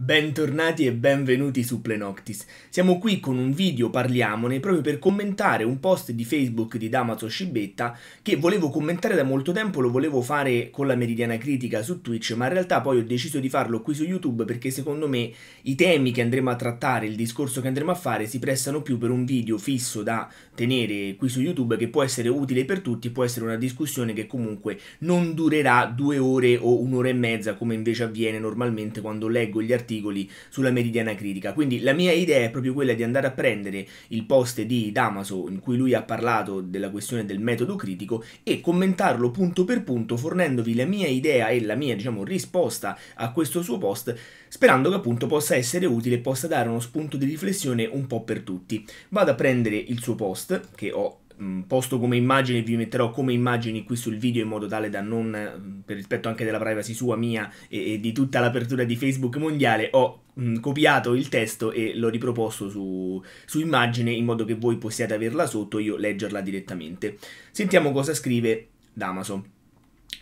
Bentornati e benvenuti su Plenoctis. Siamo qui con un video parliamone proprio per commentare un post di Facebook di Damaso Scibetta che volevo commentare da molto tempo, lo volevo fare con la Meridiana Critica su Twitch, ma in realtà poi ho deciso di farlo qui su YouTube perché secondo me i temi che andremo a trattare, il discorso che andremo a fare si prestano più per un video fisso da tenere qui su YouTube che può essere utile per tutti, può essere una discussione che comunque non durerà due ore o un'ora e mezza come invece avviene normalmente quando leggo gli articoli articoli sulla meridiana critica. Quindi la mia idea è proprio quella di andare a prendere il post di Damaso in cui lui ha parlato della questione del metodo critico e commentarlo punto per punto fornendovi la mia idea e la mia diciamo risposta a questo suo post sperando che appunto possa essere utile e possa dare uno spunto di riflessione un po' per tutti. Vado a prendere il suo post che ho posto come immagine, vi metterò come immagini qui sul video in modo tale da non, mm, per rispetto anche della privacy sua, mia e, e di tutta l'apertura di Facebook mondiale, ho mh, mm, copiato il testo e l'ho riproposto su, su immagine in modo che voi possiate averla sotto e io leggerla direttamente. Sentiamo cosa scrive Damaso.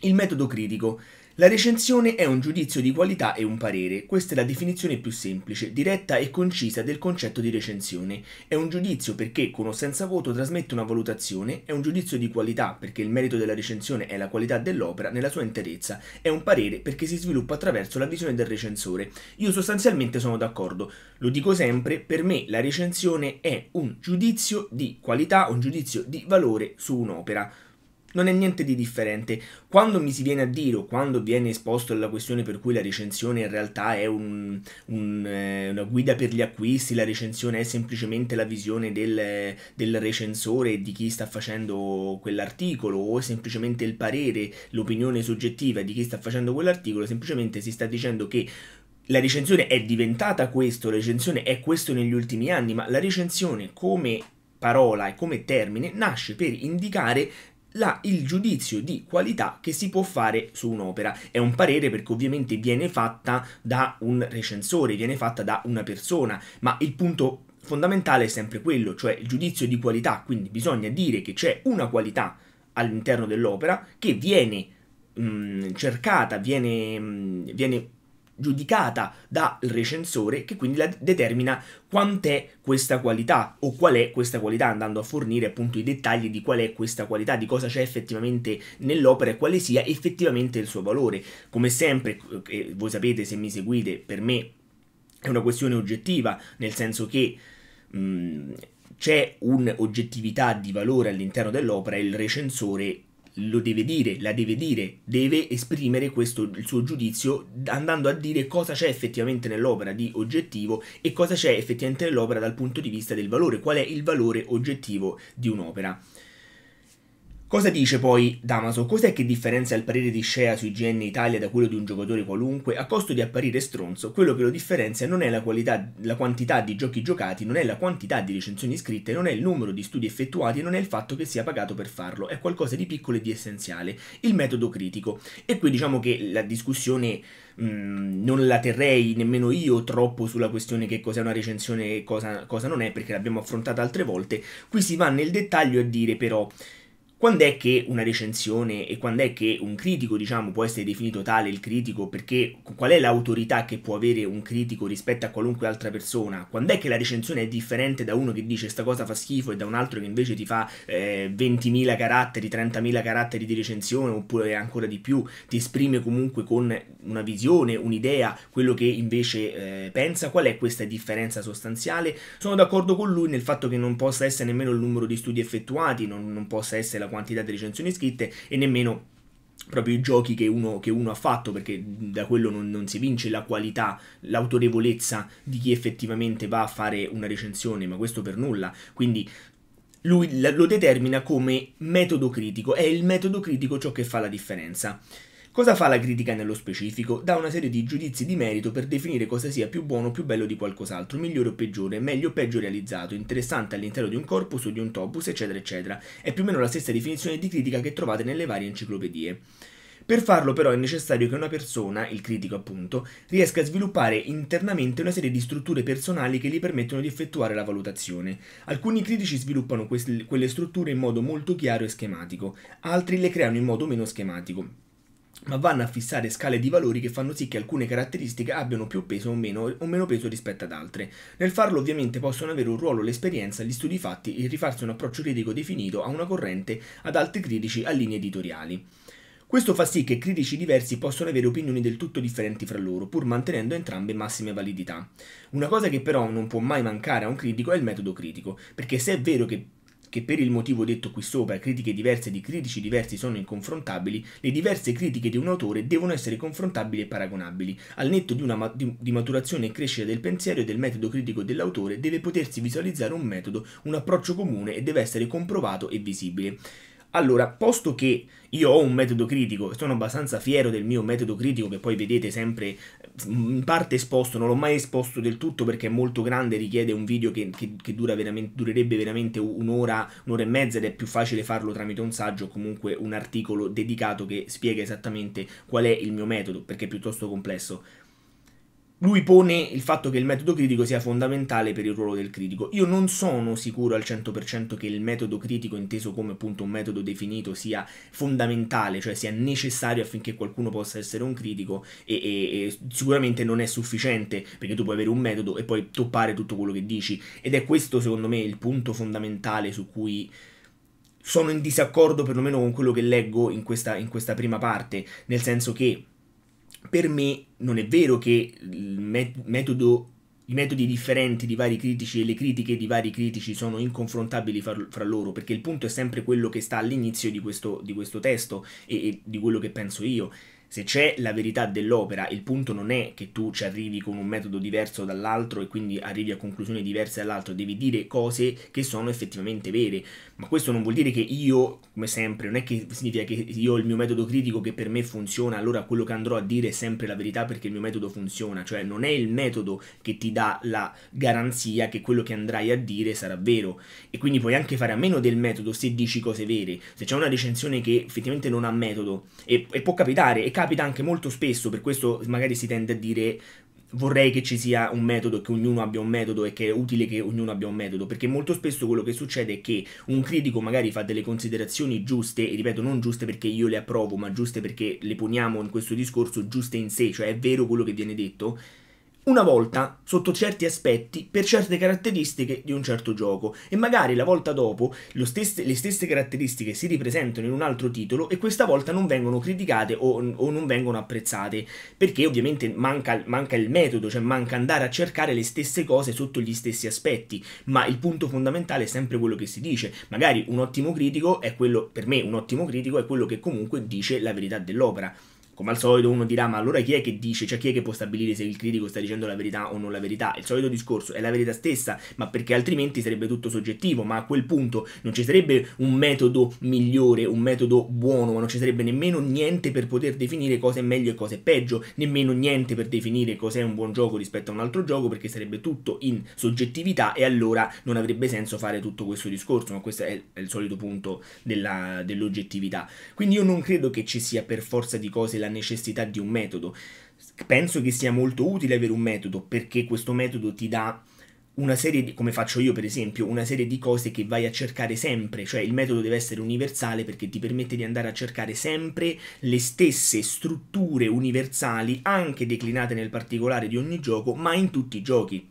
Il metodo critico la recensione è un giudizio di qualità e un parere, questa è la definizione più semplice, diretta e concisa del concetto di recensione. È un giudizio perché con o senza voto trasmette una valutazione, è un giudizio di qualità perché il merito della recensione è la qualità dell'opera nella sua interezza, è un parere perché si sviluppa attraverso la visione del recensore. Io sostanzialmente sono d'accordo, lo dico sempre, per me la recensione è un giudizio di qualità, un giudizio di valore su un'opera non è niente di differente. Quando mi si viene a dire o quando viene esposto alla questione per cui la recensione in realtà è un, un, eh, una guida per gli acquisti, la recensione è semplicemente la visione del, del recensore di chi sta facendo quell'articolo o semplicemente il parere, l'opinione soggettiva di chi sta facendo quell'articolo, semplicemente si sta dicendo che la recensione è diventata questo, la recensione è questo negli ultimi anni, ma la recensione come parola e come termine nasce per indicare là il giudizio di qualità che si può fare su un'opera. È un parere perché ovviamente viene fatta da un recensore, viene fatta da una persona, ma il punto fondamentale è sempre quello, cioè il giudizio di qualità, quindi bisogna dire che c'è una qualità all'interno dell'opera che viene mh, mm, cercata, viene, mh, mm, viene giudicata dal recensore che quindi determina quant'è questa qualità o qual è questa qualità andando a fornire appunto i dettagli di qual è questa qualità, di cosa c'è effettivamente nell'opera e quale sia effettivamente il suo valore. Come sempre, eh, eh voi sapete se mi seguite, per me è una questione oggettiva, nel senso che mh, mm, c'è un'oggettività di valore all'interno dell'opera e il recensore lo deve dire, la deve dire, deve esprimere questo, il suo giudizio andando a dire cosa c'è effettivamente nell'opera di oggettivo e cosa c'è effettivamente nell'opera dal punto di vista del valore, qual è il valore oggettivo di un'opera. Cosa dice poi Damaso? Cos'è che differenzia il parere di Shea su IGN Italia da quello di un giocatore qualunque? A costo di apparire stronzo, quello che lo differenzia non è la, qualità, la quantità di giochi giocati, non è la quantità di recensioni scritte, non è il numero di studi effettuati, e non è il fatto che sia pagato per farlo, è qualcosa di piccolo e di essenziale, il metodo critico. E qui diciamo che la discussione mm, non la terrei nemmeno io troppo sulla questione che cos'è una recensione e cosa, cosa non è, perché l'abbiamo affrontata altre volte. Qui si va nel dettaglio a dire però quando è che una recensione e quando è che un critico, diciamo, può essere definito tale il critico? Perché qual è l'autorità che può avere un critico rispetto a qualunque altra persona? Quando è che la recensione è differente da uno che dice sta cosa fa schifo e da un altro che invece ti fa eh, 20.000 caratteri, 30.000 caratteri di recensione oppure ancora di più, ti esprime comunque con una visione, un'idea, quello che invece eh, pensa? Qual è questa differenza sostanziale? Sono d'accordo con lui nel fatto che non possa essere nemmeno il numero di studi effettuati, non, non possa essere la la quantità di recensioni scritte e nemmeno proprio i giochi che uno, che uno, ha fatto, perché da quello non, non, si vince la qualità, l'autorevolezza di chi effettivamente va a fare una recensione, ma questo per nulla. Quindi lui lo determina come metodo critico, è il metodo critico ciò che fa la differenza. Cosa fa la critica nello specifico? Dà una serie di giudizi di merito per definire cosa sia più buono o più bello di qualcos'altro, migliore o peggiore, meglio o peggio realizzato, interessante all'interno di un corpus o di un topus, eccetera, eccetera. È più o meno la stessa definizione di critica che trovate nelle varie enciclopedie. Per farlo però è necessario che una persona, il critico appunto, riesca a sviluppare internamente una serie di strutture personali che gli permettono di effettuare la valutazione. Alcuni critici sviluppano queste, quelle strutture in modo molto chiaro e schematico, altri le creano in modo meno schematico ma vanno a fissare scale di valori che fanno sì che alcune caratteristiche abbiano più peso o meno, o meno, peso rispetto ad altre. Nel farlo ovviamente possono avere un ruolo l'esperienza, gli studi fatti e rifarsi un approccio critico definito a una corrente, ad altri critici, a linee editoriali. Questo fa sì che critici diversi possano avere opinioni del tutto differenti fra loro, pur mantenendo entrambe massime validità. Una cosa che però non può mai mancare a un critico è il metodo critico, perché se è vero che che per il motivo detto qui sopra critiche diverse di critici diversi sono inconfrontabili, le diverse critiche di un autore devono essere confrontabili e paragonabili. Al netto di una di maturazione e crescita del pensiero e del metodo critico dell'autore deve potersi visualizzare un metodo, un approccio comune e deve essere comprovato e visibile. Allora, posto che io ho un metodo critico, sono abbastanza fiero del mio metodo critico che poi vedete sempre in parte esposto, non l'ho mai esposto del tutto perché è molto grande, richiede un video che, che, che dura veramente, durerebbe veramente un'ora, un'ora e mezza ed è più facile farlo tramite un saggio o comunque un articolo dedicato che spiega esattamente qual è il mio metodo perché è piuttosto complesso lui pone il fatto che il metodo critico sia fondamentale per il ruolo del critico. Io non sono sicuro al 100% che il metodo critico, inteso come appunto un metodo definito, sia fondamentale, cioè sia necessario affinché qualcuno possa essere un critico e, e, e sicuramente non è sufficiente perché tu puoi avere un metodo e poi toppare tutto quello che dici. Ed è questo secondo me il punto fondamentale su cui sono in disaccordo perlomeno con quello che leggo in questa, in questa prima parte, nel senso che per me non è vero che il metodo i metodi differenti di vari critici e le critiche di vari critici sono inconfrontabili fra, loro, perché il punto è sempre quello che sta all'inizio di questo, di questo testo e, e di quello che penso io. Se c'è la verità dell'opera, il punto non è che tu ci arrivi con un metodo diverso dall'altro e quindi arrivi a conclusioni diverse dall'altro, devi dire cose che sono effettivamente vere, ma questo non vuol dire che io, come sempre, non è che significa che io ho il mio metodo critico che per me funziona, allora quello che andrò a dire è sempre la verità perché il mio metodo funziona, cioè non è il metodo che ti dà la garanzia che quello che andrai a dire sarà vero e quindi puoi anche fare a meno del metodo se dici cose vere, se c'è una recensione che effettivamente non ha metodo e, e può capitare e capita capita anche molto spesso, per questo magari si tende a dire vorrei che ci sia un metodo, che ognuno abbia un metodo e che è utile che ognuno abbia un metodo, perché molto spesso quello che succede è che un critico magari fa delle considerazioni giuste, e ripeto non giuste perché io le approvo, ma giuste perché le poniamo in questo discorso giuste in sé, cioè è vero quello che viene detto, una volta sotto certi aspetti per certe caratteristiche di un certo gioco e magari la volta dopo stesse, le stesse caratteristiche si ripresentano in un altro titolo e questa volta non vengono criticate o, o non vengono apprezzate perché ovviamente manca, manca, il metodo, cioè manca andare a cercare le stesse cose sotto gli stessi aspetti, ma il punto fondamentale è sempre quello che si dice, magari un ottimo critico è quello, per me un ottimo critico è quello che comunque dice la verità dell'opera come al solito uno dirà ma allora chi è che dice, cioè chi è che può stabilire se il critico sta dicendo la verità o non la verità? Il solito discorso è la verità stessa, ma perché altrimenti sarebbe tutto soggettivo, ma a quel punto non ci sarebbe un metodo migliore, un metodo buono, ma non ci sarebbe nemmeno niente per poter definire cosa è meglio e cosa è peggio, nemmeno niente per definire cos'è un buon gioco rispetto a un altro gioco, perché sarebbe tutto in soggettività e allora non avrebbe senso fare tutto questo discorso, ma questo è il solito punto della, dell'oggettività. Quindi io non credo che ci sia per forza di cose la la necessità di un metodo. Penso che sia molto utile avere un metodo perché questo metodo ti dà una serie di, come faccio io per esempio, una serie di cose che vai a cercare sempre, cioè il metodo deve essere universale perché ti permette di andare a cercare sempre le stesse strutture universali, anche declinate nel particolare di ogni gioco, ma in tutti i giochi.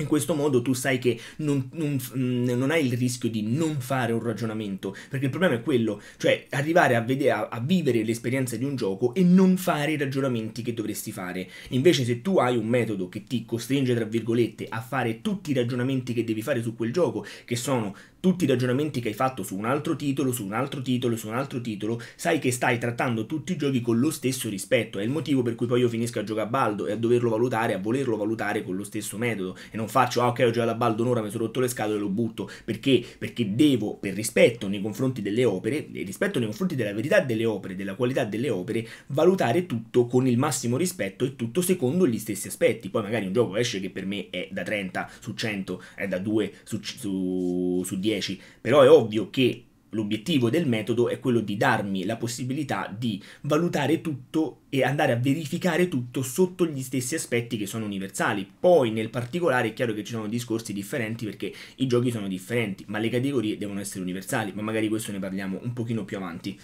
In questo modo tu sai che non, non, mm, non, hai il rischio di non fare un ragionamento, perché il problema è quello, cioè arrivare a, vedere, a, a, vivere l'esperienza di un gioco e non fare i ragionamenti che dovresti fare. Invece se tu hai un metodo che ti costringe, tra virgolette, a fare tutti i ragionamenti che devi fare su quel gioco, che sono tutti i ragionamenti che hai fatto su un altro titolo, su un altro titolo, su un altro titolo, sai che stai trattando tutti i giochi con lo stesso rispetto. È il motivo per cui poi io finisco a giocare a Baldo e a doverlo valutare, a volerlo valutare con lo stesso metodo. E non faccio, ah ok, ho giocato a Baldo un'ora, mi sono rotto le scatole e lo butto. Perché? Perché devo, per rispetto nei confronti delle opere, rispetto nei confronti della verità delle opere, della qualità delle opere, valutare tutto con il massimo rispetto e tutto secondo gli stessi aspetti. Poi magari un gioco esce che per me è da 30 su 100, è da 2 su, su, su 10 10, però è ovvio che l'obiettivo del metodo è quello di darmi la possibilità di valutare tutto e andare a verificare tutto sotto gli stessi aspetti che sono universali. Poi nel particolare è chiaro che ci sono discorsi differenti perché i giochi sono differenti, ma le categorie devono essere universali, ma magari questo ne parliamo un pochino più avanti.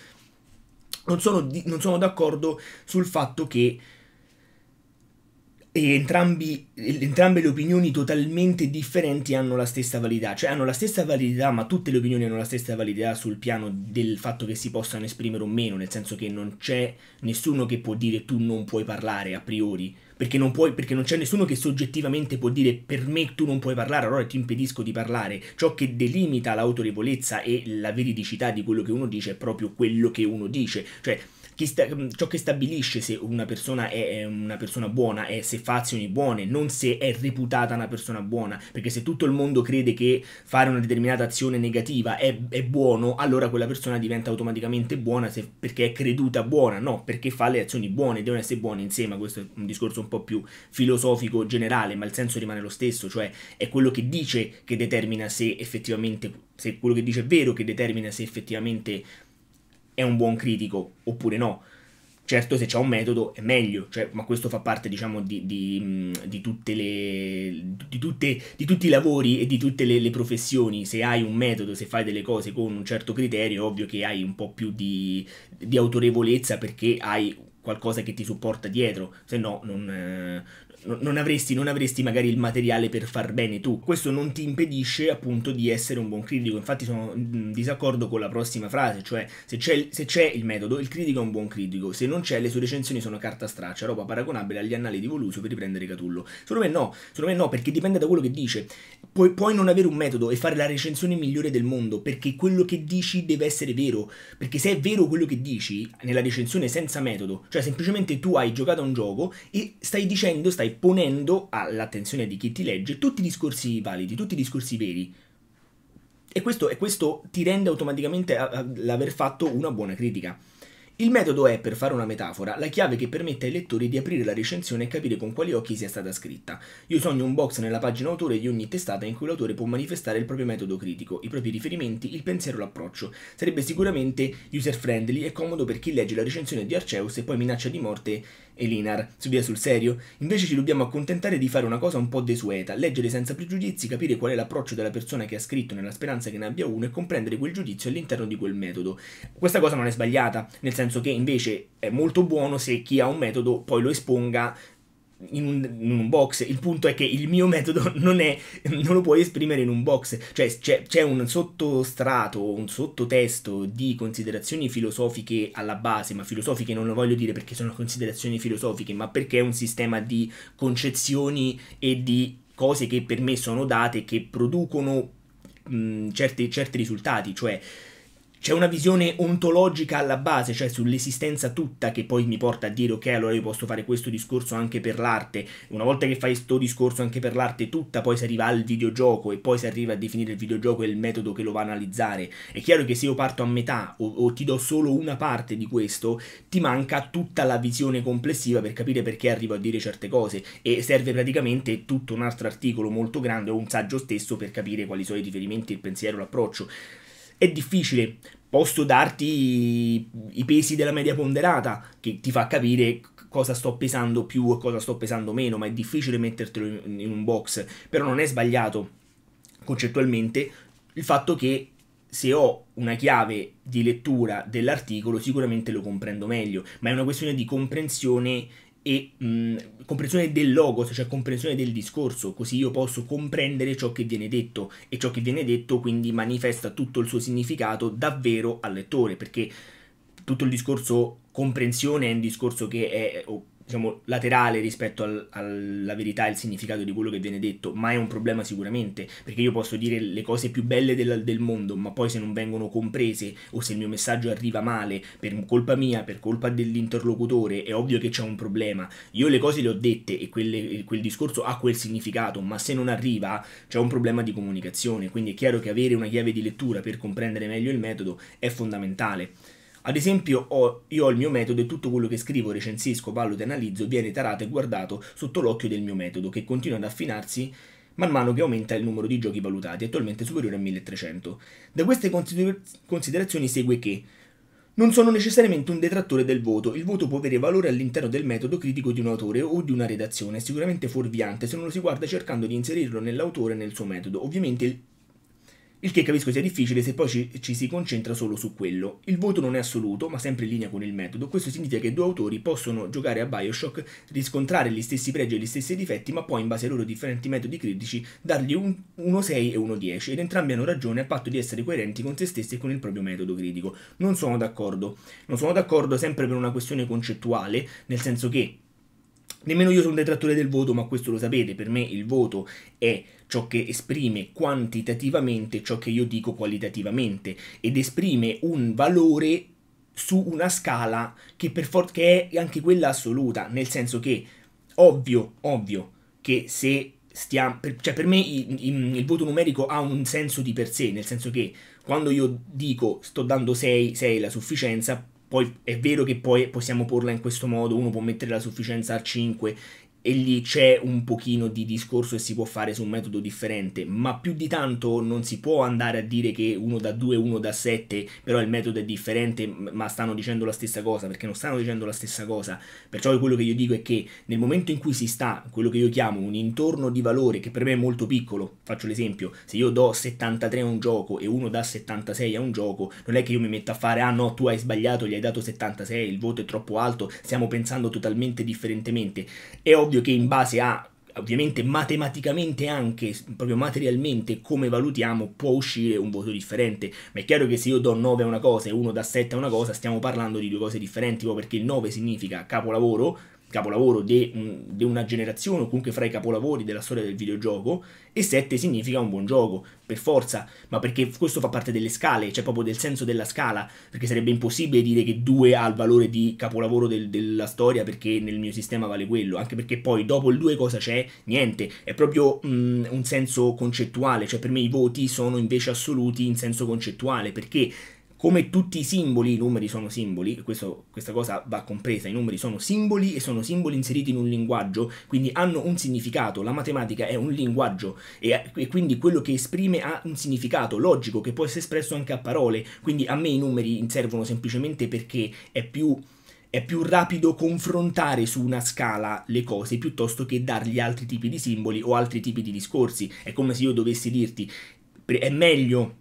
Non sono, di, non sono d'accordo sul fatto che e entrambi, entrambe le opinioni totalmente differenti hanno la stessa validità, cioè hanno la stessa validità, ma tutte le opinioni hanno la stessa validità sul piano del fatto che si possano esprimere o meno, nel senso che non c'è nessuno che può dire tu non puoi parlare a priori, perché non, puoi, perché non c'è nessuno che soggettivamente può dire per me tu non puoi parlare, allora ti impedisco di parlare. Ciò che delimita l'autorevolezza e la veridicità di quello che uno dice è proprio quello che uno dice, cioè che sta, mm, ciò che stabilisce se una persona è, è una persona buona è se fa azioni buone, non se è reputata una persona buona, perché se tutto il mondo crede che fare una determinata azione negativa è, è buono, allora quella persona diventa automaticamente buona se, perché è creduta buona, no, perché fa le azioni buone, devono essere buone insieme, questo è un discorso un po' più filosofico generale, ma il senso rimane lo stesso, cioè è quello che dice che determina se effettivamente se quello che dice è vero che determina se effettivamente è un buon critico oppure no. Certo, se c'è un metodo è meglio, cioè, ma questo fa parte, diciamo, di, di, mm, di, tutte le, tutte, di, tutti i lavori e di tutte le, le, professioni. Se hai un metodo, se fai delle cose con un certo criterio, è ovvio che hai un po' più di, autorevolezza perché hai qualcosa che ti supporta dietro, se no non, eh, non avresti, non avresti magari il materiale per far bene tu. Questo non ti impedisce appunto di essere un buon critico. Infatti sono in disaccordo con la prossima frase, cioè se c'è, se c'è il metodo, il critico è un buon critico, se non c'è le sue recensioni sono carta straccia, roba paragonabile agli annali di Volusio per riprendere Catullo. Secondo me no, secondo me no, perché dipende da quello che dice. Puoi, puoi non avere un metodo e fare la recensione migliore del mondo, perché quello che dici deve essere vero, perché se è vero quello che dici nella recensione senza metodo, cioè semplicemente tu hai giocato a un gioco e stai dicendo, stai ponendo all'attenzione di chi ti legge tutti i discorsi validi, tutti i discorsi veri. E questo, e questo ti rende automaticamente a, l'aver fatto una buona critica. Il metodo è, per fare una metafora, la chiave che permette ai lettori di aprire la recensione e capire con quali occhi sia stata scritta. Io sogno un box nella pagina autore di ogni testata in cui l'autore può manifestare il proprio metodo critico, i propri riferimenti, il pensiero, l'approccio. Sarebbe sicuramente user friendly e comodo per chi legge la recensione di Arceus e poi minaccia di morte Elinar, su via sul serio? Invece ci dobbiamo accontentare di fare una cosa un po' desueta, leggere senza pregiudizi, capire qual è l'approccio della persona che ha scritto nella speranza che ne abbia uno e comprendere quel giudizio all'interno di quel metodo. Questa cosa non è sbagliata, nel senso che invece è molto buono se chi ha un metodo poi lo esponga in un, in un, box. Il punto è che il mio metodo non, è, non lo puoi esprimere in un box, cioè c'è, c'è, un sottostrato, un sottotesto di considerazioni filosofiche alla base, ma filosofiche non lo voglio dire perché sono considerazioni filosofiche, ma perché è un sistema di concezioni e di cose che per me sono date che producono mh, certi, certi risultati, cioè c'è una visione ontologica alla base, cioè sull'esistenza tutta, che poi mi porta a dire ok, allora io posso fare questo discorso anche per l'arte. Una volta che fai questo discorso anche per l'arte tutta, poi si arriva al videogioco e poi si arriva a definire il videogioco e il metodo che lo va a analizzare. È chiaro che se io parto a metà o, o ti do solo una parte di questo, ti manca tutta la visione complessiva per capire perché arrivo a dire certe cose e serve praticamente tutto un altro articolo molto grande o un saggio stesso per capire quali sono i riferimenti, il pensiero, l'approccio è difficile. Posso darti i pesi della media ponderata, che ti fa capire cosa sto pesando più e cosa sto pesando meno, ma è difficile mettertelo in, un box. Però non è sbagliato concettualmente il fatto che se ho una chiave di lettura dell'articolo sicuramente lo comprendo meglio, ma è una questione di comprensione e mh, comprensione del logos, cioè comprensione del discorso, così io posso comprendere ciò che viene detto e ciò che viene detto quindi manifesta tutto il suo significato davvero al lettore, perché tutto il discorso comprensione è un discorso che è diciamo, laterale rispetto al, alla verità e al significato di quello che viene detto, ma è un problema sicuramente, perché io posso dire le cose più belle del, del, mondo, ma poi se non vengono comprese o se il mio messaggio arriva male per colpa mia, per colpa dell'interlocutore, è ovvio che c'è un problema. Io le cose le ho dette e quelle, quel discorso ha quel significato, ma se non arriva c'è un problema di comunicazione, quindi è chiaro che avere una chiave di lettura per comprendere meglio il metodo è fondamentale. Ad esempio, ho, io ho il mio metodo e tutto quello che scrivo, recensisco, valuto e analizzo viene tarato e guardato sotto l'occhio del mio metodo, che continua ad affinarsi man mano che aumenta il numero di giochi valutati, attualmente superiore a 1300. Da queste consider- considerazioni segue che non sono necessariamente un detrattore del voto, il voto può avere valore all'interno del metodo critico di un autore o di una redazione, sicuramente fuorviante se non lo si guarda cercando di inserirlo nell'autore e nel suo metodo. Ovviamente il che capisco sia difficile se poi ci, ci, si concentra solo su quello. Il voto non è assoluto, ma sempre in linea con il metodo, questo significa che due autori possono giocare a Bioshock, riscontrare gli stessi pregi e gli stessi difetti, ma poi in base ai loro differenti metodi critici dargli un 1.6 e 1.10, ed entrambi hanno ragione a patto di essere coerenti con se stessi e con il proprio metodo critico. Non sono d'accordo, non sono d'accordo sempre per una questione concettuale, nel senso che Nemmeno io sono un detrattore del voto, ma questo lo sapete, per me il voto è ciò che esprime quantitativamente ciò che io dico qualitativamente ed esprime un valore su una scala che, for- che è anche quella assoluta, nel senso che ovvio, ovvio che se stiamo, per, cioè per me il, il, il, voto numerico ha un senso di per sé, nel senso che quando io dico sto dando 6, 6 è la sufficienza, poi è vero che poi possiamo porla in questo modo, uno può mettere la sufficienza a 5 e lì c'è un pochino di discorso e si può fare su un metodo differente, ma più di tanto non si può andare a dire che uno da 2 uno da 7, però il metodo è differente, ma stanno dicendo la stessa cosa, perché non stanno dicendo la stessa cosa. Perciò quello che io dico è che nel momento in cui si sta quello che io chiamo un intorno di valore che per me è molto piccolo, faccio l'esempio, se io do 73 a un gioco e uno da 76 a un gioco, non è che io mi metta a fare "Ah no, tu hai sbagliato, gli hai dato 76, il voto è troppo alto, stiamo pensando totalmente differentemente". È ovvio ovvio che in base a ovviamente matematicamente anche, proprio materialmente, come valutiamo, può uscire un voto differente. Ma è chiaro che se io do 9 a una cosa e uno da 7 a una cosa, stiamo parlando di due cose differenti, proprio perché il 9 significa capolavoro, capolavoro mm, di una generazione o comunque fra i capolavori della storia del videogioco e 7 significa un buon gioco, per forza, ma perché questo fa parte delle scale, cioè proprio del senso della scala, perché sarebbe impossibile dire che 2 ha il valore di capolavoro del, della storia perché nel mio sistema vale quello, anche perché poi dopo il 2 cosa c'è? Niente, è proprio mh, mm, un senso concettuale, cioè per me i voti sono invece assoluti in senso concettuale, perché come tutti i simboli, i numeri sono simboli, questo, questa cosa va compresa, i numeri sono simboli e sono simboli inseriti in un linguaggio, quindi hanno un significato, la matematica è un linguaggio e, e quindi quello che esprime ha un significato logico che può essere espresso anche a parole, quindi a me i numeri servono semplicemente perché è più è più rapido confrontare su una scala le cose piuttosto che dargli altri tipi di simboli o altri tipi di discorsi. È come se io dovessi dirti è meglio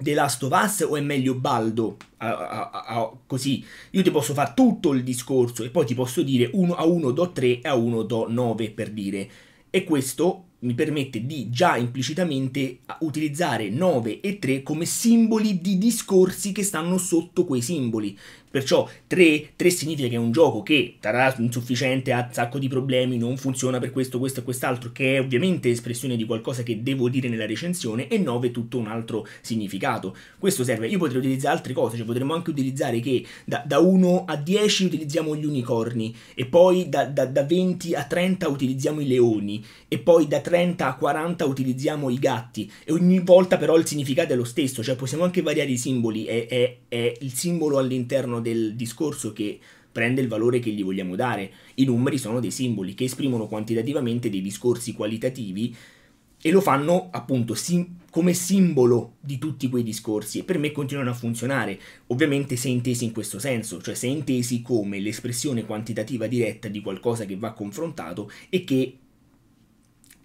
The Last of Us o è meglio Baldo? A, a, a, così io ti posso fare tutto il discorso e poi ti posso dire 1 a uno do 3 a uno do 9 per dire e questo mi permette di già implicitamente utilizzare 9 e 3 come simboli di discorsi che stanno sotto quei simboli. Perciò 3, 3 significa che è un gioco che sarà insufficiente, ha un sacco di problemi, non funziona per questo, questo e quest'altro, che è ovviamente espressione di qualcosa che devo dire nella recensione, e 9 è tutto un altro significato. Questo serve, io potrei utilizzare altre cose, cioè potremmo anche utilizzare che da, da 1 a 10 utilizziamo gli unicorni, e poi da, da, da 20 a 30 utilizziamo i leoni, e poi da 30 30 a 40 utilizziamo i gatti e ogni volta però il significato è lo stesso, cioè possiamo anche variare i simboli, è, è, è il simbolo all'interno del discorso che prende il valore che gli vogliamo dare. I numeri sono dei simboli che esprimono quantitativamente dei discorsi qualitativi e lo fanno appunto sim- come simbolo di tutti quei discorsi e per me continuano a funzionare, ovviamente se intesi in questo senso, cioè se intesi come l'espressione quantitativa diretta di qualcosa che va confrontato e che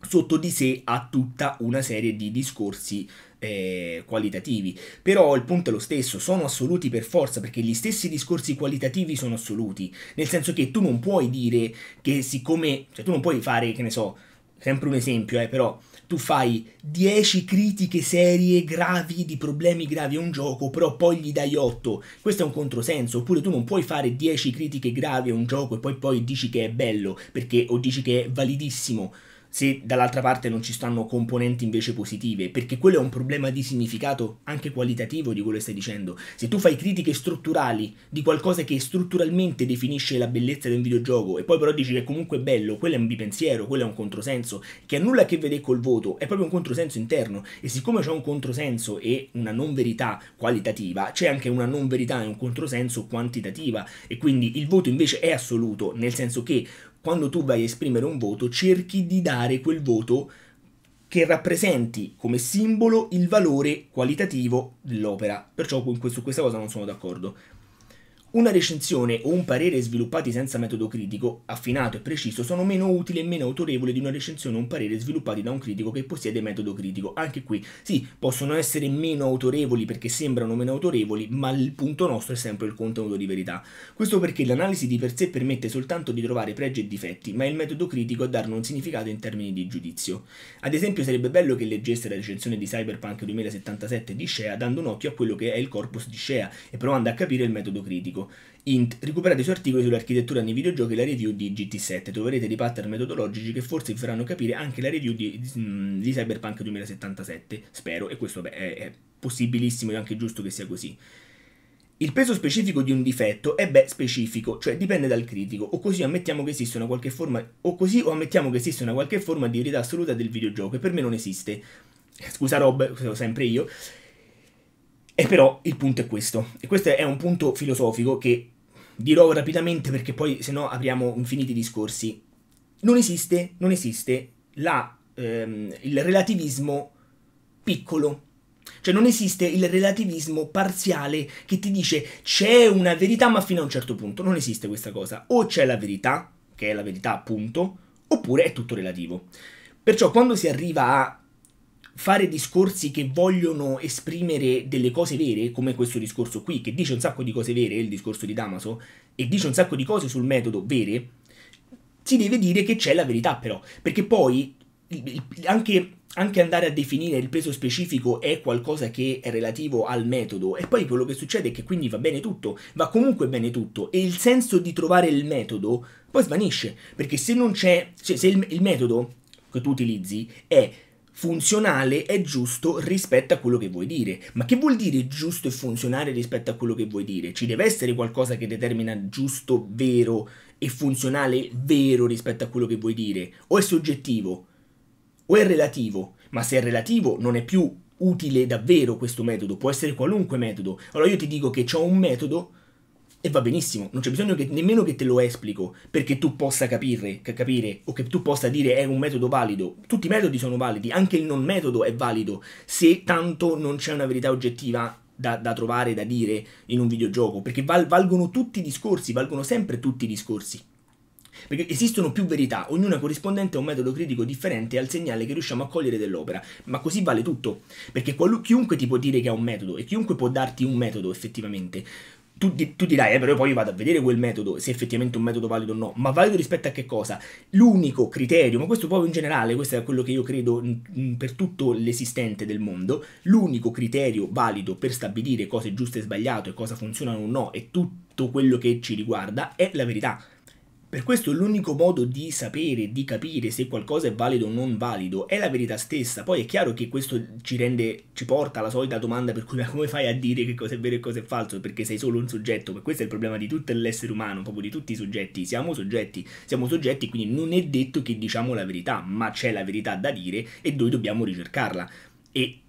sotto di sé ha tutta una serie di discorsi eh, qualitativi. Però il punto è lo stesso, sono assoluti per forza perché gli stessi discorsi qualitativi sono assoluti, nel senso che tu non puoi dire che siccome, cioè tu non puoi fare, che ne so, sempre un esempio, eh, però tu fai 10 critiche serie gravi di problemi gravi a un gioco, però poi gli dai 8. Questo è un controsenso, oppure tu non puoi fare 10 critiche gravi a un gioco e poi poi dici che è bello, perché o dici che è validissimo, se dall'altra parte non ci stanno componenti invece positive, perché quello è un problema di significato anche qualitativo di quello che stai dicendo. Se tu fai critiche strutturali di qualcosa che strutturalmente definisce la bellezza di un videogioco e poi però dici che comunque è bello, quello è un bipensiero, quello è un controsenso, che ha nulla a che vedere col voto, è proprio un controsenso interno e siccome c'è un controsenso e una non verità qualitativa, c'è anche una non verità e un controsenso quantitativa e quindi il voto invece è assoluto, nel senso che quando tu vai a esprimere un voto, cerchi di dare quel voto che rappresenti come simbolo il valore qualitativo dell'opera. Perciò su questa cosa non sono d'accordo. Una recensione o un parere sviluppati senza metodo critico, affinato e preciso, sono meno utili e meno autorevoli di una recensione o un parere sviluppati da un critico che possiede metodo critico. Anche qui, sì, possono essere meno autorevoli perché sembrano meno autorevoli, ma il punto nostro è sempre il contenuto di verità. Questo perché l'analisi di per sé permette soltanto di trovare pregi e difetti, ma è il metodo critico a darne un significato in termini di giudizio. Ad esempio, sarebbe bello che leggesse la recensione di Cyberpunk 2077 di Shea dando un occhio a quello che è il corpus di Shea e provando a capire il metodo critico. Int, recuperate i suoi articoli sull'architettura nei videogiochi e la review di GT7, troverete dei pattern metodologici che forse vi faranno capire anche la review di, di, mm, di Cyberpunk 2077, spero, e questo beh, è, è possibilissimo e anche giusto che sia così. Il peso specifico di un difetto è beh specifico, cioè dipende dal critico, o così ammettiamo che esista una qualche forma, o così o ammettiamo che esista una qualche forma di verità assoluta del videogioco, e per me non esiste. Scusa Rob, sono sempre io. E però il punto è questo, e questo è un punto filosofico che dirò rapidamente perché poi se no apriamo infiniti discorsi. Non esiste, non esiste la, ehm, il relativismo piccolo, cioè non esiste il relativismo parziale che ti dice c'è una verità ma fino a un certo punto, non esiste questa cosa, o c'è la verità, che è la verità appunto, oppure è tutto relativo. Perciò quando si arriva a fare discorsi che vogliono esprimere delle cose vere, come questo discorso qui, che dice un sacco di cose vere, il discorso di Damaso, e dice un sacco di cose sul metodo vere, si deve dire che c'è la verità però, perché poi anche, anche, andare a definire il peso specifico è qualcosa che è relativo al metodo e poi quello che succede è che quindi va bene tutto, va comunque bene tutto e il senso di trovare il metodo poi svanisce, perché se non c'è, cioè se il, il metodo che tu utilizzi è funzionale è giusto rispetto a quello che vuoi dire. Ma che vuol dire giusto e funzionale rispetto a quello che vuoi dire? Ci deve essere qualcosa che determina giusto, vero e funzionale vero rispetto a quello che vuoi dire? O è soggettivo? O è relativo? Ma se è relativo non è più utile davvero questo metodo, può essere qualunque metodo. Allora io ti dico che c'è un metodo e va benissimo, non c'è bisogno che, nemmeno che te lo esplico perché tu possa capire, capire o che tu possa dire è un metodo valido. Tutti i metodi sono validi, anche il non metodo è valido se tanto non c'è una verità oggettiva da, da, trovare, da dire in un videogioco, perché val, valgono tutti i discorsi, valgono sempre tutti i discorsi. Perché esistono più verità, ognuna corrispondente a un metodo critico differente al segnale che riusciamo a cogliere dell'opera, ma così vale tutto, perché qualun- chiunque ti può dire che ha un metodo e chiunque può darti un metodo effettivamente, tu, tu dirai, eh, però poi io vado a vedere quel metodo, se è effettivamente un metodo valido o no, ma valido rispetto a che cosa? L'unico criterio, ma questo proprio in generale, questo è quello che io credo per tutto l'esistente del mondo, l'unico criterio valido per stabilire cosa è giusto e sbagliato e cosa funziona o no e tutto quello che ci riguarda è la verità. Per questo l'unico modo di sapere, di capire se qualcosa è valido o non valido è la verità stessa. Poi è chiaro che questo ci rende, ci porta alla solita domanda per cui come fai a dire che cosa è vero e cosa è falso? Perché sei solo un soggetto, ma questo è il problema di tutto l'essere umano, proprio di tutti i soggetti. Siamo soggetti, siamo soggetti, quindi non è detto che diciamo la verità, ma c'è la verità da dire e noi dobbiamo ricercarla. E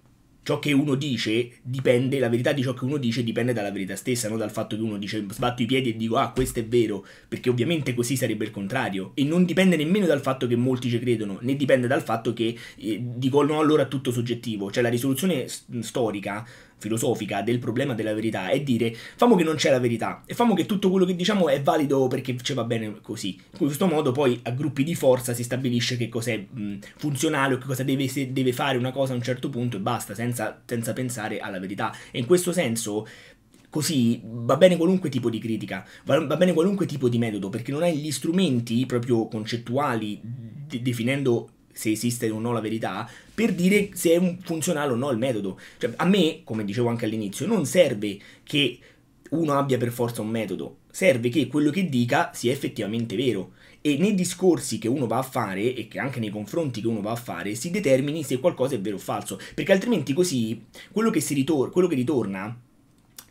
ciò che uno dice dipende, la verità di ciò che uno dice dipende dalla verità stessa, non dal fatto che uno dice sbatto i piedi e dico ah questo è vero, perché ovviamente così sarebbe il contrario e non dipende nemmeno dal fatto che molti ci credono, né dipende dal fatto che eh, dico no allora tutto soggettivo, cioè la risoluzione storica filosofica del problema della verità è dire famo che non c'è la verità e famo che tutto quello che diciamo è valido perché ci va bene così. In questo modo poi a gruppi di forza si stabilisce che cos'è mh, funzionale o che cosa deve, deve, fare una cosa a un certo punto e basta, senza, senza pensare alla verità. E in questo senso Così va bene qualunque tipo di critica, va, va, bene qualunque tipo di metodo, perché non hai gli strumenti proprio concettuali, de- definendo se esiste o no la verità, per dire se è funzionale o no il metodo. Cioè, a me, come dicevo anche all'inizio, non serve che uno abbia per forza un metodo, serve che quello che dica sia effettivamente vero. E nei discorsi che uno va a fare, e che anche nei confronti che uno va a fare, si determini se qualcosa è vero o falso. Perché altrimenti così quello che, ritor- quello che ritorna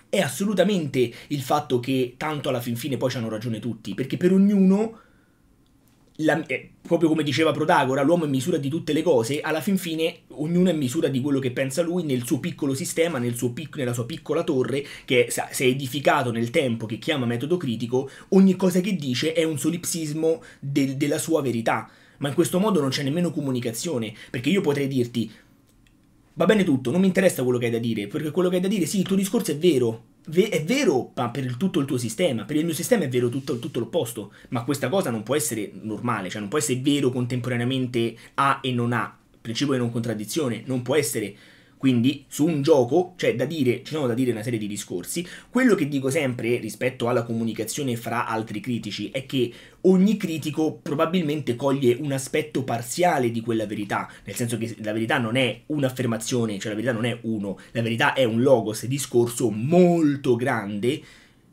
è assolutamente il fatto che tanto alla fin fine poi ci hanno ragione tutti. Perché per ognuno la, eh, proprio come diceva Protagora, l'uomo è misura di tutte le cose, alla fin fine ognuno è misura di quello che pensa lui nel suo piccolo sistema, nel suo pic nella sua piccola torre, che sa, se è edificato nel tempo, che chiama metodo critico, ogni cosa che dice è un solipsismo del, della sua verità. Ma in questo modo non c'è nemmeno comunicazione, perché io potrei dirti, va bene tutto, non mi interessa quello che hai da dire, perché quello che hai da dire, sì, il tuo discorso è vero, è vero per il, tutto il tuo sistema, per il mio sistema è vero tutto, tutto l'opposto, ma questa cosa non può essere normale, cioè non può essere vero contemporaneamente A e non A, principio di non contraddizione, non può essere quindi su un gioco c'è cioè da dire, ci sono da dire una serie di discorsi. Quello che dico sempre rispetto alla comunicazione fra altri critici è che ogni critico probabilmente coglie un aspetto parziale di quella verità, nel senso che la verità non è un'affermazione, cioè la verità non è uno, la verità è un logos discorso molto grande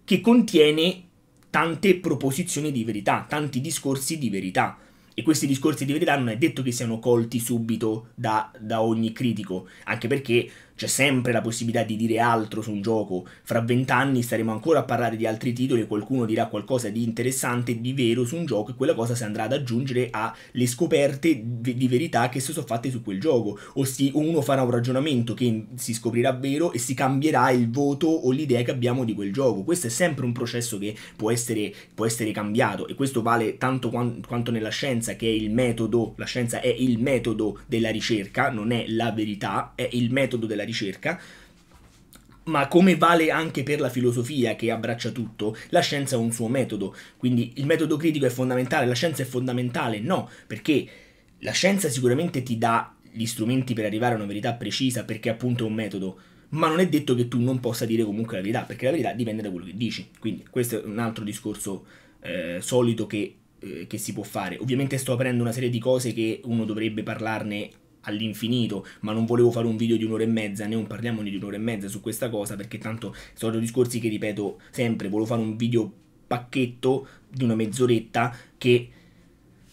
che contiene tante proposizioni di verità, tanti discorsi di verità e questi discorsi di verità non è detto che siano colti subito da, da ogni critico, anche perché c'è sempre la possibilità di dire altro su un gioco. Fra vent'anni staremo ancora a parlare di altri titoli e qualcuno dirà qualcosa di interessante, di vero su un gioco e quella cosa si andrà ad aggiungere alle scoperte di verità che si sono fatte su quel gioco. O si, uno farà un ragionamento che si scoprirà vero e si cambierà il voto o l'idea che abbiamo di quel gioco. Questo è sempre un processo che può essere, può essere cambiato e questo vale tanto quanto nella scienza che è il metodo, la scienza è il metodo della ricerca, non è la verità, è il metodo della ricerca della ricerca, ma come vale anche per la filosofia che abbraccia tutto, la scienza ha un suo metodo, quindi il metodo critico è fondamentale, la scienza è fondamentale? No, perché la scienza sicuramente ti dà gli strumenti per arrivare a una verità precisa, perché appunto è un metodo, ma non è detto che tu non possa dire comunque la verità, perché la verità dipende da quello che dici, quindi questo è un altro discorso eh, solito che, eh, che si può fare. Ovviamente sto aprendo una serie di cose che uno dovrebbe parlarne all'infinito, ma non volevo fare un video di un'ora e mezza, né un parliamo di un'ora e mezza su questa cosa, perché tanto sono discorsi che ripeto sempre, volevo fare un video pacchetto di una mezz'oretta che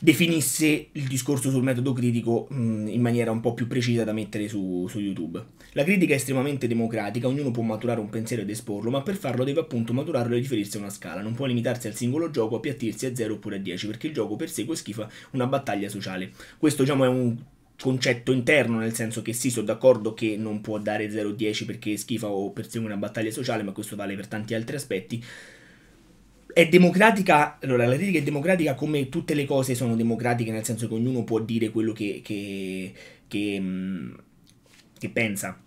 definisse il discorso sul metodo critico mh, mm, in maniera un po' più precisa da mettere su, su, YouTube. La critica è estremamente democratica, ognuno può maturare un pensiero ed esporlo, ma per farlo deve appunto maturarlo e riferirsi a una scala, non può limitarsi al singolo gioco, appiattirsi a 0 oppure a 10, perché il gioco persegue e schifa una battaglia sociale. Questo diciamo è un concetto interno, nel senso che sì, sono d'accordo che non può dare 0-10 perché schifa o persegue una battaglia sociale, ma questo vale per tanti altri aspetti. È democratica, allora la critica è democratica come tutte le cose sono democratiche, nel senso che ognuno può dire quello che, che, che, mm, che pensa.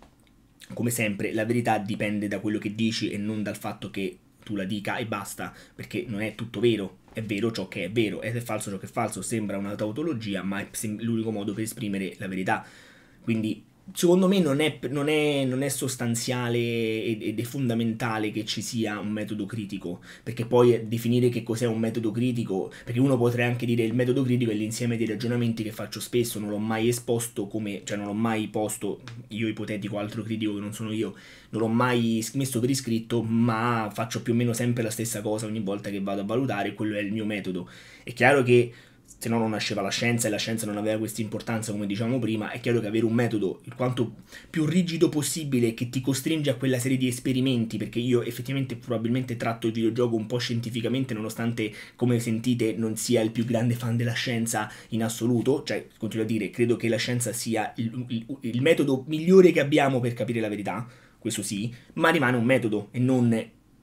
Come sempre, la verità dipende da quello che dici e non dal fatto che tu la dica e basta, perché non è tutto vero, è vero ciò che è vero ed è falso ciò che è falso, sembra una tautologia, ma è l'unico modo per esprimere la verità. Quindi secondo me non è, non è, non è sostanziale ed, ed, è fondamentale che ci sia un metodo critico, perché poi definire che cos'è un metodo critico, perché uno potrebbe anche dire il metodo critico è l'insieme dei ragionamenti che faccio spesso, non l'ho mai esposto come, cioè non l'ho mai posto, io ipotetico altro critico che non sono io, non l'ho mai messo per iscritto, ma faccio più o meno sempre la stessa cosa ogni volta che vado a valutare, quello è il mio metodo. È chiaro che se no non nasceva la scienza e la scienza non aveva questa importanza come diciamo prima, è chiaro che avere un metodo il quanto più rigido possibile che ti costringe a quella serie di esperimenti, perché io effettivamente probabilmente tratto il videogioco un po' scientificamente nonostante come sentite non sia il più grande fan della scienza in assoluto, cioè continuo a dire credo che la scienza sia il, il, il metodo migliore che abbiamo per capire la verità, questo sì, ma rimane un metodo e non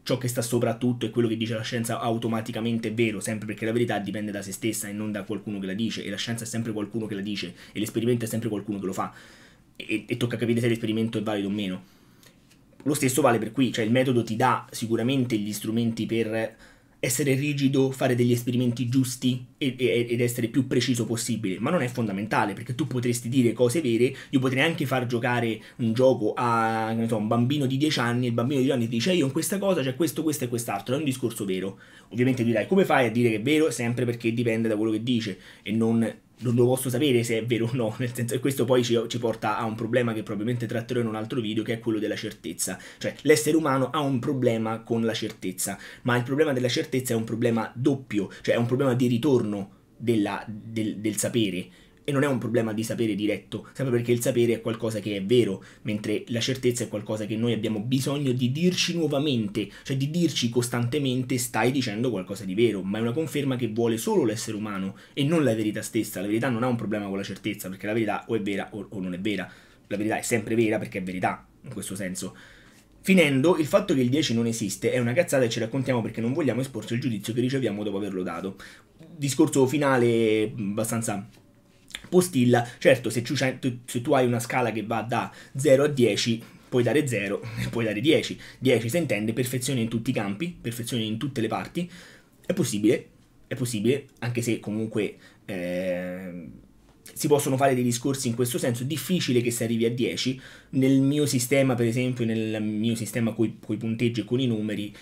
ciò che sta sopra tutto è quello che dice la scienza automaticamente è vero, sempre perché la verità dipende da se stessa e non da qualcuno che la dice, e la scienza è sempre qualcuno che la dice, e l'esperimento è sempre qualcuno che lo fa, e, e tocca capire se l'esperimento è valido o meno. Lo stesso vale per qui, cioè il metodo ti dà sicuramente gli strumenti per essere rigido, fare degli esperimenti giusti ed, ed essere più preciso possibile, ma non è fondamentale perché tu potresti dire cose vere, io potrei anche far giocare un gioco a so, un bambino di 10 anni e il bambino di 10 anni ti dice io in questa cosa c'è cioè questo, questo e quest'altro, è un discorso vero. Ovviamente dirai come fai a dire che è vero sempre perché dipende da quello che dice e non non lo posso sapere se è vero o no, nel senso, e questo poi ci, ci, porta a un problema che probabilmente tratterò in un altro video, che è quello della certezza. Cioè, l'essere umano ha un problema con la certezza, ma il problema della certezza è un problema doppio, cioè è un problema di ritorno della, del, del sapere e non è un problema di sapere diretto, sempre perché il sapere è qualcosa che è vero, mentre la certezza è qualcosa che noi abbiamo bisogno di dirci nuovamente, cioè di dirci costantemente stai dicendo qualcosa di vero, ma è una conferma che vuole solo l'essere umano e non la verità stessa. La verità non ha un problema con la certezza, perché la verità o è vera o, o non è vera. La verità è sempre vera perché è verità, in questo senso. Finendo, il fatto che il 10 non esiste è una cazzata e ce raccontiamo perché non vogliamo esporci il giudizio che riceviamo dopo averlo dato. Discorso finale abbastanza postilla, certo se tu, se tu hai una scala che va da 0 a 10 puoi dare 0 e puoi dare 10. 10 si intende perfezione in tutti i campi, perfezione in tutte le parti. È possibile, è possibile, anche se comunque eh, si possono fare dei discorsi in questo senso. È difficile che si arrivi a 10. Nel mio sistema, per esempio, nel mio sistema con i punteggi e con i numeri,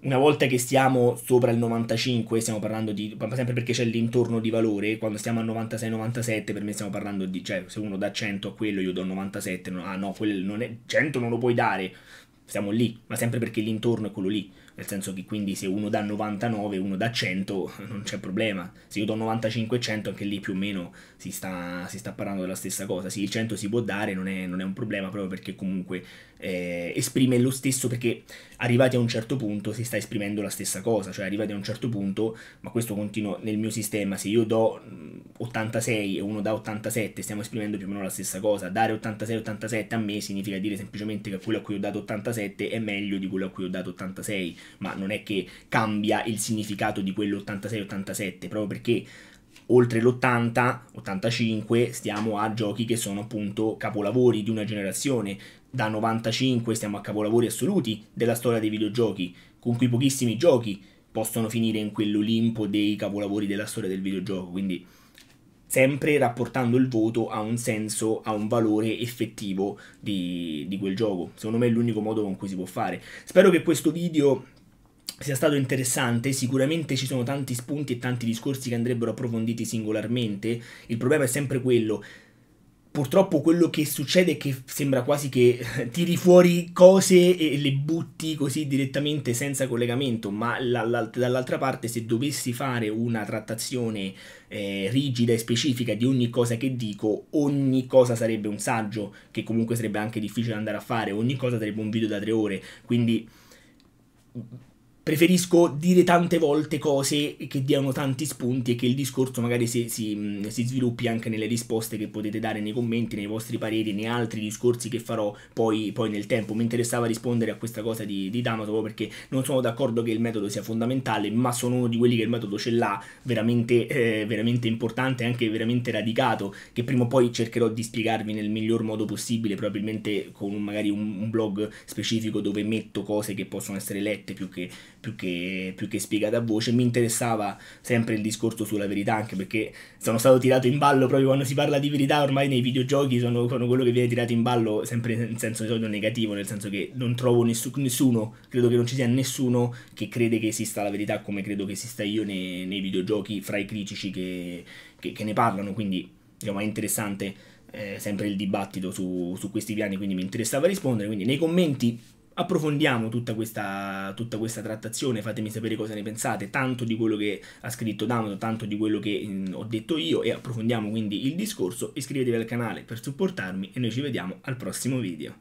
una volta che stiamo sopra il 95, stiamo parlando di, sempre perché c'è l'intorno di valore, quando stiamo a 96-97 per me stiamo parlando di, cioè se uno dà 100 a quello io do 97, no, ah no, non è, 100 non lo puoi dare, stiamo lì, ma sempre perché l'intorno è quello lì, nel senso che quindi se uno dà 99 uno dà 100 non c'è problema, se io do 95 100 anche lì più o meno si sta, si sta parlando della stessa cosa, sì il 100 si può dare, non è, non è un problema proprio perché comunque eh, esprime lo stesso perché arrivati a un certo punto si sta esprimendo la stessa cosa, cioè arrivati a un certo punto, ma questo continua nel mio sistema, se io do 86 mm, e uno dà 87 stiamo esprimendo più o meno la stessa cosa, dare 86-87 a me significa dire semplicemente che quello a cui ho dato 87 è meglio di quello a cui ho dato 86, ma non è che cambia il significato di quello 86-87, proprio perché oltre l'80, 85, stiamo a giochi che sono appunto capolavori di una generazione, da 95 stiamo a capolavori assoluti della storia dei videogiochi, con cui pochissimi giochi possono finire in quell'Olimpo dei capolavori della storia del videogioco, quindi sempre rapportando il voto a un senso, a un valore effettivo di, di quel gioco. Secondo me è l'unico modo con cui si può fare. Spero che questo video sia stato interessante, sicuramente ci sono tanti spunti e tanti discorsi che andrebbero approfonditi singolarmente, il problema è sempre quello, purtroppo quello che succede è che sembra quasi che tiri fuori cose e le butti così direttamente senza collegamento, ma dall'altra parte se dovessi fare una trattazione eh, rigida e specifica di ogni cosa che dico, ogni cosa sarebbe un saggio, che comunque sarebbe anche difficile andare a fare, ogni cosa sarebbe un video da tre ore, quindi preferisco dire tante volte cose che diano tanti spunti e che il discorso magari si, si, mm, si, sviluppi anche nelle risposte che potete dare nei commenti, nei vostri pareri, nei altri discorsi che farò poi, poi nel tempo. Mi interessava rispondere a questa cosa di, di Damato perché non sono d'accordo che il metodo sia fondamentale, ma sono uno di quelli che il metodo ce l'ha veramente, eh, veramente importante, anche veramente radicato, che prima o poi cercherò di spiegarvi nel miglior modo possibile, probabilmente con magari un, un blog specifico dove metto cose che possono essere lette più che più che, più che spiegata a voce. Mi interessava sempre il discorso sulla verità, anche perché sono stato tirato in ballo proprio quando si parla di verità. Ormai nei videogiochi sono, sono quello che viene tirato in ballo sempre in senso di solito negativo, nel senso che non trovo nessu- nessuno, credo che non ci sia nessuno che crede che esista la verità come credo che esista io nei, nei videogiochi fra i critici che, che, che ne parlano. Quindi diciamo, è interessante. Eh, sempre il dibattito su, su questi piani, quindi mi interessava rispondere. Quindi nei commenti approfondiamo tutta questa, tutta questa, trattazione, fatemi sapere cosa ne pensate, tanto di quello che ha scritto Damod, tanto di quello che mh, mm, ho detto io e approfondiamo quindi il discorso, iscrivetevi al canale per supportarmi e noi ci vediamo al prossimo video.